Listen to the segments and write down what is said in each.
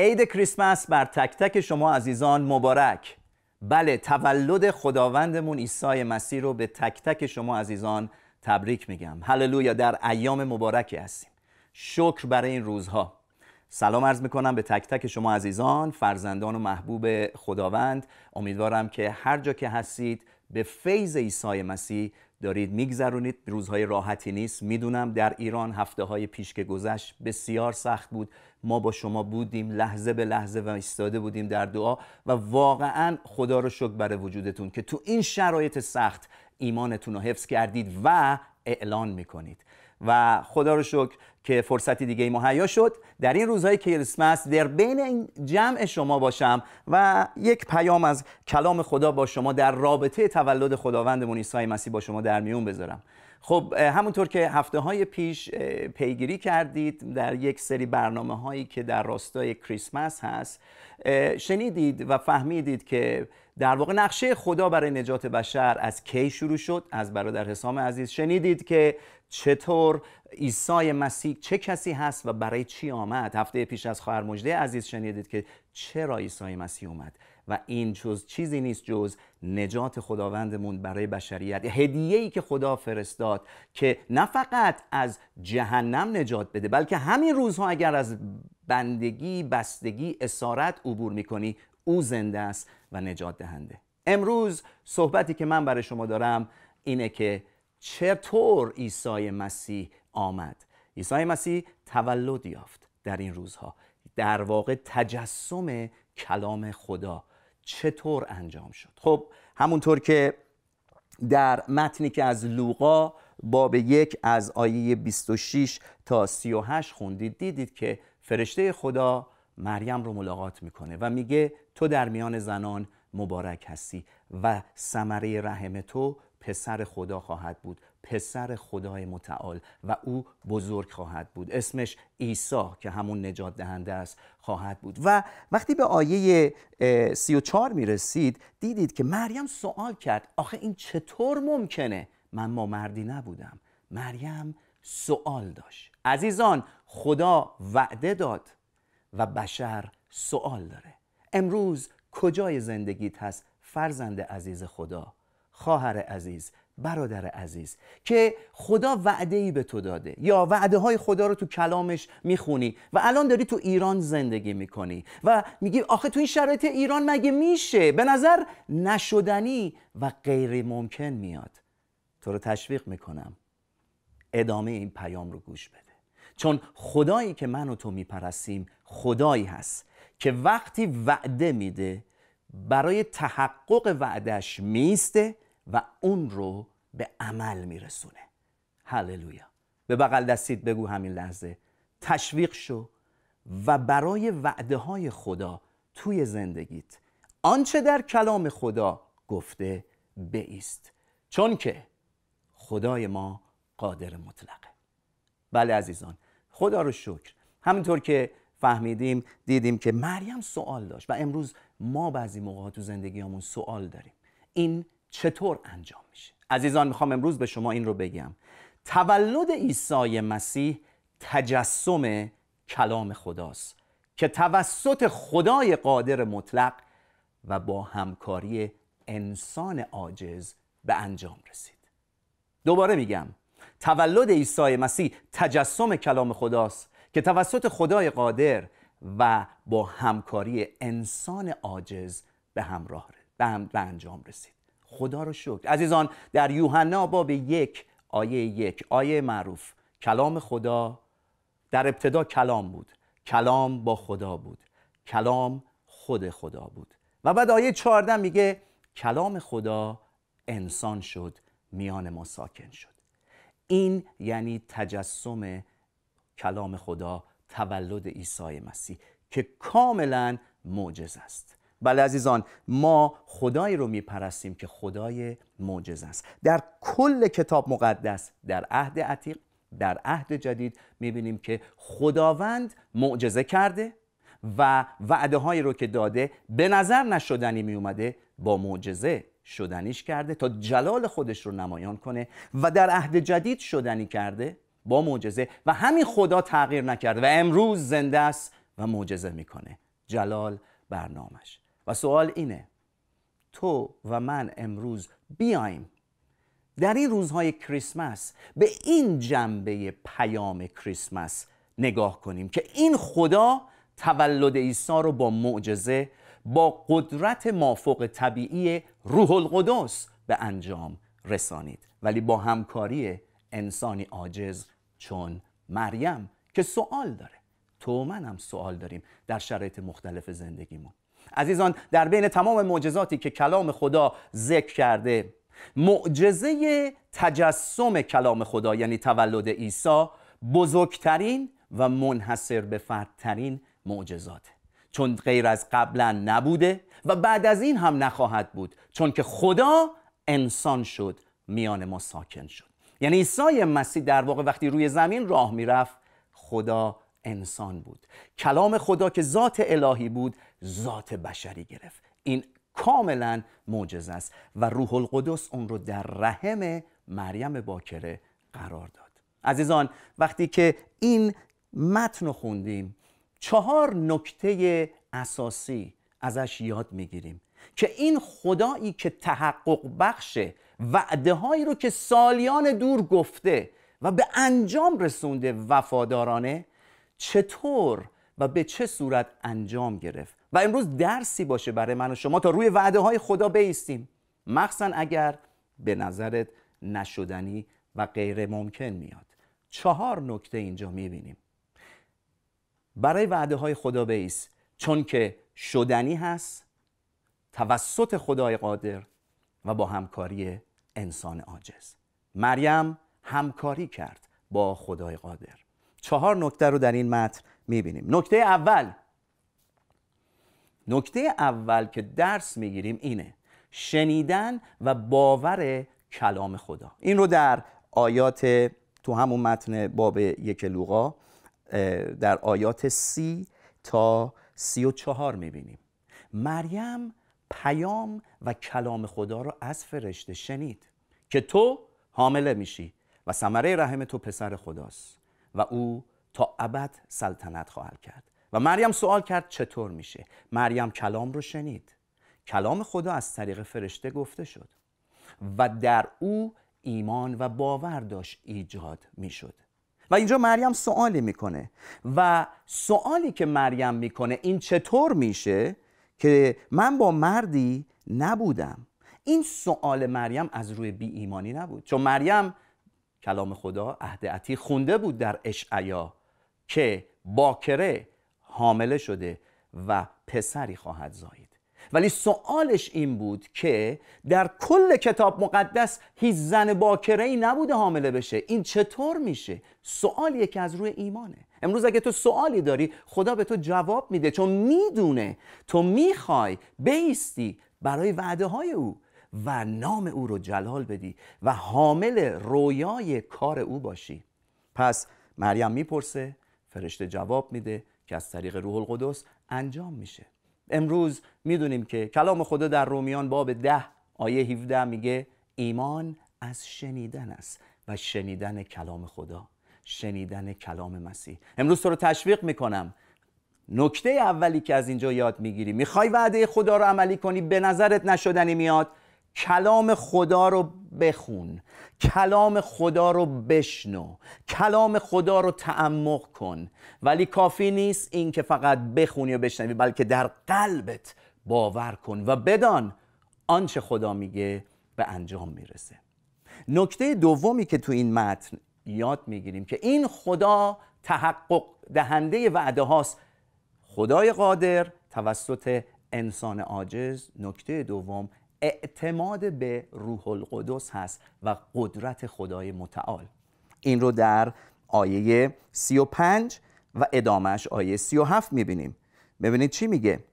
عید کریسمس بر تک تک شما عزیزان مبارک بله تولد خداوندمون عیسی مسیح رو به تک تک شما عزیزان تبریک میگم هللویا در ایام مبارکی هستیم شکر برای این روزها سلام عرض میکنم به تک تک شما عزیزان فرزندان و محبوب خداوند امیدوارم که هر جا که هستید به فیض عیسی مسیح دارید میگذرونید روزهای راحتی نیست میدونم در ایران هفته های پیش که گذشت بسیار سخت بود ما با شما بودیم لحظه به لحظه و ایستاده بودیم در دعا و واقعا خدا رو شکر برای وجودتون که تو این شرایط سخت ایمانتون رو حفظ کردید و اعلان میکنید و خدا رو شکر که فرصتی دیگه مهیا شد در این روزهای کریسمس در بین این جمع شما باشم و یک پیام از کلام خدا با شما در رابطه تولد خداوندمون عیسی مسیح با شما در میون بذارم خب همونطور که هفته های پیش پیگیری کردید در یک سری برنامه هایی که در راستای کریسمس هست شنیدید و فهمیدید که در واقع نقشه خدا برای نجات بشر از کی شروع شد از برادر حسام عزیز شنیدید که چطور عیسی مسیح چه کسی هست و برای چی آمد هفته پیش از خواهر مجده عزیز شنیدید که چرا عیسی مسیح اومد و این جز چیزی نیست جز نجات خداوندمون برای بشریت هدیه ای که خدا فرستاد که نه فقط از جهنم نجات بده بلکه همین روزها اگر از بندگی بستگی اسارت عبور میکنی او زنده است و نجات دهنده امروز صحبتی که من برای شما دارم اینه که چطور عیسی مسیح آمد عیسی مسیح تولد یافت در این روزها در واقع تجسم کلام خدا چطور انجام شد خب همونطور که در متنی که از لوقا باب یک از آیه 26 تا 38 خوندید دیدید که فرشته خدا مریم رو ملاقات میکنه و میگه تو در میان زنان مبارک هستی و ثمره رحم تو پسر خدا خواهد بود پسر خدای متعال و او بزرگ خواهد بود اسمش عیسی که همون نجات دهنده است خواهد بود و وقتی به آیه 34 می رسید دیدید که مریم سوال کرد آخه این چطور ممکنه من ما مردی نبودم مریم سوال داشت عزیزان خدا وعده داد و بشر سوال داره امروز کجای زندگیت هست فرزند عزیز خدا خواهر عزیز برادر عزیز که خدا وعده ای به تو داده یا وعده های خدا رو تو کلامش میخونی و الان داری تو ایران زندگی میکنی و میگی آخه تو این شرایط ایران مگه میشه به نظر نشدنی و غیر ممکن میاد تو رو تشویق میکنم ادامه این پیام رو گوش بده چون خدایی که من و تو میپرسیم خدایی هست که وقتی وعده میده برای تحقق وعدش میسته و اون رو به عمل میرسونه هللویا به بغل دستید بگو همین لحظه تشویق شو و برای وعده های خدا توی زندگیت آنچه در کلام خدا گفته بیست چون که خدای ما قادر مطلقه بله عزیزان خدا رو شکر همینطور که فهمیدیم دیدیم که مریم سوال داشت و امروز ما بعضی موقع تو زندگیمون سوال داریم این چطور انجام میشه عزیزان میخوام امروز به شما این رو بگم تولد عیسی مسیح تجسم کلام خداست که توسط خدای قادر مطلق و با همکاری انسان عاجز به انجام رسید دوباره میگم تولد عیسی مسیح تجسم کلام خداست که توسط خدای قادر و با همکاری انسان عاجز به همراه به, به انجام رسید خدا رو شکر عزیزان در یوحنا باب یک آیه یک آیه معروف کلام خدا در ابتدا کلام بود کلام با خدا بود کلام خود خدا بود و بعد آیه 14 میگه کلام خدا انسان شد میان ما ساکن شد این یعنی تجسم کلام خدا تولد عیسی مسیح که کاملا معجز است بله عزیزان ما خدایی رو میپرستیم که خدای معجز است در کل کتاب مقدس در عهد عتیق در عهد جدید میبینیم که خداوند معجزه کرده و وعده هایی رو که داده به نظر نشدنی می با معجزه شدنیش کرده تا جلال خودش رو نمایان کنه و در عهد جدید شدنی کرده با معجزه و همین خدا تغییر نکرده و امروز زنده است و معجزه میکنه جلال برنامش سوال اینه تو و من امروز بیایم در این روزهای کریسمس به این جنبه پیام کریسمس نگاه کنیم که این خدا تولد عیسی رو با معجزه با قدرت مافوق طبیعی روح القدس به انجام رسانید ولی با همکاری انسانی عاجز چون مریم که سوال داره من هم سوال داریم در شرایط مختلف زندگیمون عزیزان در بین تمام معجزاتی که کلام خدا ذکر کرده معجزه تجسم کلام خدا یعنی تولد عیسی بزرگترین و منحصر به فردترین معجزاته چون غیر از قبلا نبوده و بعد از این هم نخواهد بود چون که خدا انسان شد میان ما ساکن شد یعنی عیسی مسیح در واقع وقتی روی زمین راه میرفت خدا انسان بود کلام خدا که ذات الهی بود ذات بشری گرفت این کاملا معجزه است و روح القدس اون رو در رحم مریم باکره قرار داد عزیزان وقتی که این متن رو خوندیم چهار نکته اساسی ازش یاد میگیریم که این خدایی که تحقق بخش وعده هایی رو که سالیان دور گفته و به انجام رسونده وفادارانه چطور و به چه صورت انجام گرفت و امروز درسی باشه برای من و شما تا روی وعده های خدا بیستیم مخصوصا اگر به نظرت نشدنی و غیر ممکن میاد چهار نکته اینجا میبینیم برای وعده های خدا بیست چون که شدنی هست توسط خدای قادر و با همکاری انسان عاجز مریم همکاری کرد با خدای قادر چهار نکته رو در این متن میبینیم نکته اول نکته اول که درس میگیریم اینه شنیدن و باور کلام خدا این رو در آیات تو همون متن باب یک لوقا در آیات سی تا سی و چهار میبینیم مریم پیام و کلام خدا رو از فرشته شنید که تو حامله میشی و ثمره رحم تو پسر خداست و او تا ابد سلطنت خواهد کرد و مریم سوال کرد چطور میشه مریم کلام رو شنید کلام خدا از طریق فرشته گفته شد و در او ایمان و باور داشت ایجاد میشد و اینجا مریم سوالی میکنه و سوالی که مریم میکنه این چطور میشه که من با مردی نبودم این سوال مریم از روی بی ایمانی نبود چون مریم کلام خدا عهد عتیق خونده بود در اشعیا که باکره حامله شده و پسری خواهد زایید ولی سوالش این بود که در کل کتاب مقدس هیچ زن باکره ای نبوده حامله بشه این چطور میشه سوال که از روی ایمانه امروز اگه تو سوالی داری خدا به تو جواب میده چون میدونه تو میخوای بیستی برای وعده های او و نام او رو جلال بدی و حامل رویای کار او باشی پس مریم میپرسه فرشته جواب میده که از طریق روح القدس انجام میشه امروز میدونیم که کلام خدا در رومیان باب ده آیه 17 میگه ایمان از شنیدن است و شنیدن کلام خدا شنیدن کلام مسیح امروز تو رو تشویق میکنم نکته اولی که از اینجا یاد میگیری میخوای وعده خدا رو عملی کنی به نظرت نشدنی میاد کلام خدا رو بخون کلام خدا رو بشنو کلام خدا رو تعمق کن ولی کافی نیست این که فقط بخونی و بشنوی بلکه در قلبت باور کن و بدان آنچه خدا میگه به انجام میرسه نکته دومی که تو این متن یاد میگیریم که این خدا تحقق دهنده وعده هاست خدای قادر توسط انسان عاجز نکته دوم اعتماد به روح القدس هست و قدرت خدای متعال این رو در آیه 35 و ادامش آیه 37 میبینیم ببینید چی میگه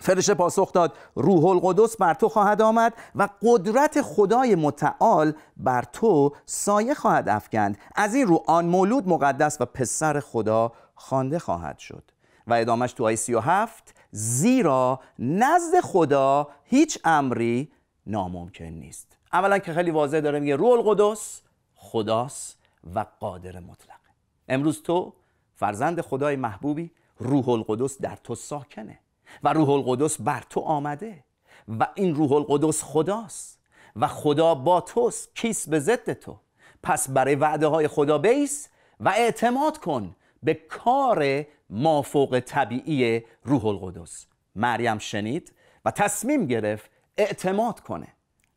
فرشته پاسخ داد روح القدس بر تو خواهد آمد و قدرت خدای متعال بر تو سایه خواهد افکند از این رو آن مولود مقدس و پسر خدا خوانده خواهد شد و ادامش تو آیه 37 زیرا نزد خدا هیچ امری ناممکن نیست اولا که خیلی واضح داره میگه روح القدس خداست و قادر مطلقه امروز تو فرزند خدای محبوبی روح القدس در تو ساکنه و روح القدس بر تو آمده و این روح القدس خداست و خدا با توست کیس به ضد تو پس برای وعده های خدا بیس و اعتماد کن به کار مافوق طبیعی روح القدس مریم شنید و تصمیم گرفت اعتماد کنه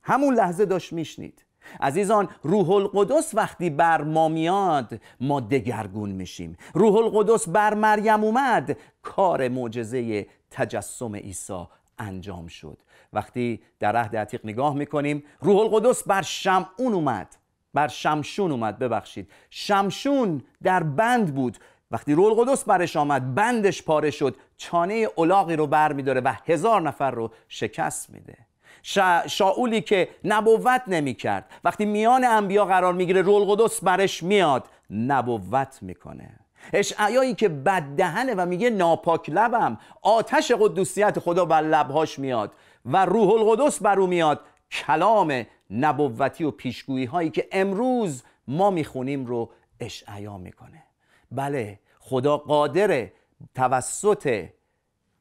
همون لحظه داشت میشنید عزیزان روح القدس وقتی بر ما میاد ما دگرگون میشیم روح القدس بر مریم اومد کار معجزه تجسم عیسی انجام شد وقتی در عهد عتیق نگاه میکنیم روح القدس بر شمعون اومد بر شمشون اومد ببخشید شمشون در بند بود وقتی رول قدس برش آمد بندش پاره شد چانه اولاغی رو بر میداره و هزار نفر رو شکست میده شا... شاولی که نبوت کرد وقتی میان انبیا قرار میگیره رول قدس برش میاد نبوت میکنه اشعیایی که بد دهنه و میگه ناپاک لبم آتش قدوسیت خدا بر لبهاش میاد و روح القدس بر او میاد کلام نبوتی و پیشگویی هایی که امروز ما میخونیم رو اشعیا میکنه بله خدا قادر توسط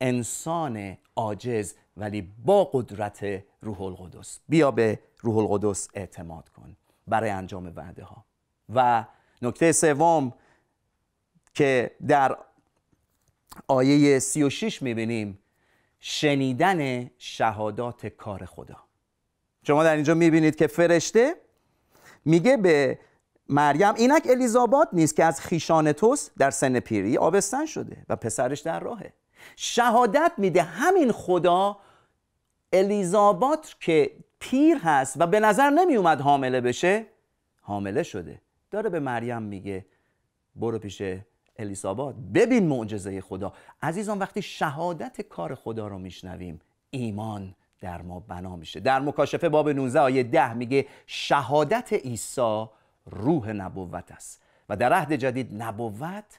انسان عاجز ولی با قدرت روح القدس بیا به روح القدس اعتماد کن برای انجام وعده ها و نکته سوم که در آیه 36 میبینیم شنیدن شهادات کار خدا شما در اینجا میبینید که فرشته میگه به مریم اینک الیزابات نیست که از خیشان توس در سن پیری آبستن شده و پسرش در راهه شهادت میده همین خدا الیزابات که پیر هست و به نظر نمی اومد حامله بشه حامله شده داره به مریم میگه برو پیش الیزابات ببین معجزه خدا عزیزان وقتی شهادت کار خدا رو میشنویم ایمان در ما بنا میشه در مکاشفه باب 19 آیه 10 میگه شهادت عیسی روح نبوت است و در عهد جدید نبوت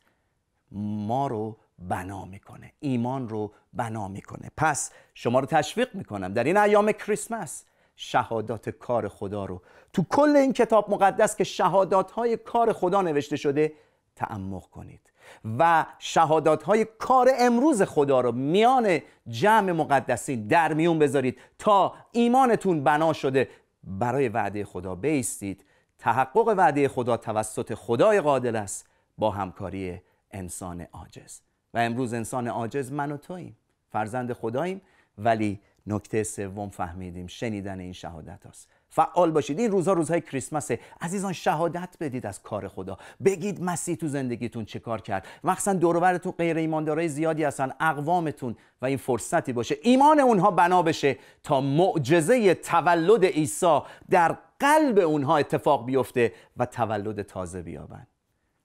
ما رو بنا میکنه ایمان رو بنا میکنه پس شما رو تشویق میکنم در این ایام کریسمس شهادات کار خدا رو تو کل این کتاب مقدس که شهادات های کار خدا نوشته شده تعمق کنید و شهادات های کار امروز خدا رو میان جمع مقدسین در میون بذارید تا ایمانتون بنا شده برای وعده خدا بیستید تحقق وعده خدا توسط خدای قادل است با همکاری انسان عاجز و امروز انسان عاجز من و توییم فرزند خداییم ولی نکته سوم فهمیدیم شنیدن این شهادت است فعال باشید این روزها روزهای کریسمسه عزیزان شهادت بدید از کار خدا بگید مسیح تو زندگیتون چه کار کرد مخصوصا دورورتون غیر ایماندارای زیادی هستن اقوامتون و این فرصتی باشه ایمان اونها بنا بشه تا معجزه تولد عیسی در قلب اونها اتفاق بیفته و تولد تازه بیابن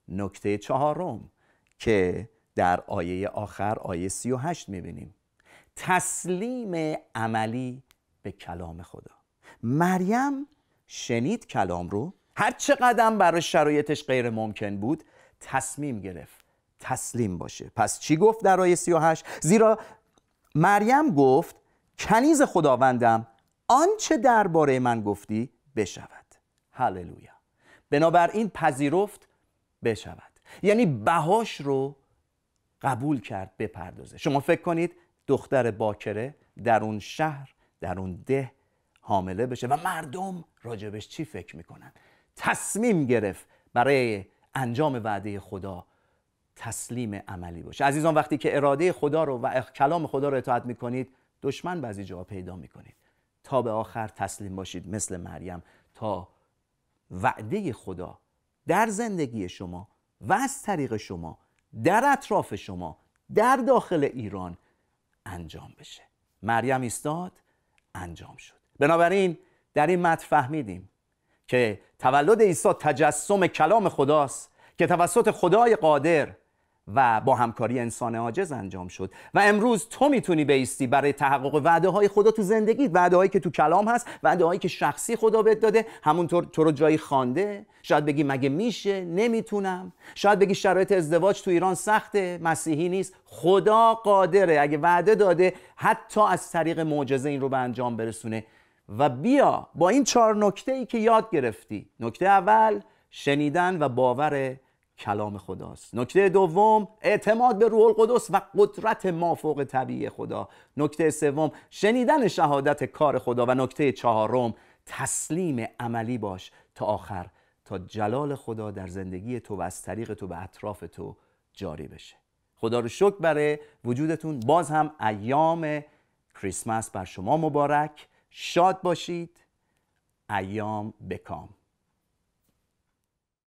نکته چهارم که در آیه آخر آیه هشت میبینیم تسلیم عملی به کلام خدا مریم شنید کلام رو هر چه قدم برای شرایطش غیر ممکن بود تصمیم گرفت تسلیم باشه پس چی گفت در آیه 38 زیرا مریم گفت کنیز خداوندم آنچه درباره من گفتی بشود هللویا بنابراین پذیرفت بشود یعنی بهاش رو قبول کرد بپردازه شما فکر کنید دختر باکره در اون شهر در اون ده حامله بشه و مردم راجبش چی فکر میکنن تصمیم گرفت برای انجام وعده خدا تسلیم عملی باشه عزیزان وقتی که اراده خدا رو و کلام خدا رو اطاعت میکنید دشمن بعضی جاها پیدا میکنید تا به آخر تسلیم باشید مثل مریم تا وعده خدا در زندگی شما و از طریق شما در اطراف شما در داخل ایران انجام بشه مریم ایستاد انجام شد بنابراین در این متن فهمیدیم که تولد عیسی تجسم کلام خداست که توسط خدای قادر و با همکاری انسان عاجز انجام شد و امروز تو میتونی بیستی برای تحقق وعده های خدا تو زندگی وعده هایی که تو کلام هست وعده هایی که شخصی خدا بهت داده همونطور تو رو جایی خوانده شاید بگی مگه میشه نمیتونم شاید بگی شرایط ازدواج تو ایران سخته مسیحی نیست خدا قادره اگه وعده داده حتی از طریق معجزه این رو به انجام برسونه و بیا با این چهار نکته ای که یاد گرفتی نکته اول شنیدن و باور کلام خداست نکته دوم اعتماد به روح القدس و قدرت مافوق طبیعی خدا نکته سوم شنیدن شهادت کار خدا و نکته چهارم تسلیم عملی باش تا آخر تا جلال خدا در زندگی تو و از طریق تو به اطراف تو جاری بشه خدا رو شکر برای وجودتون باز هم ایام کریسمس بر شما مبارک شاد باشید ایام بکام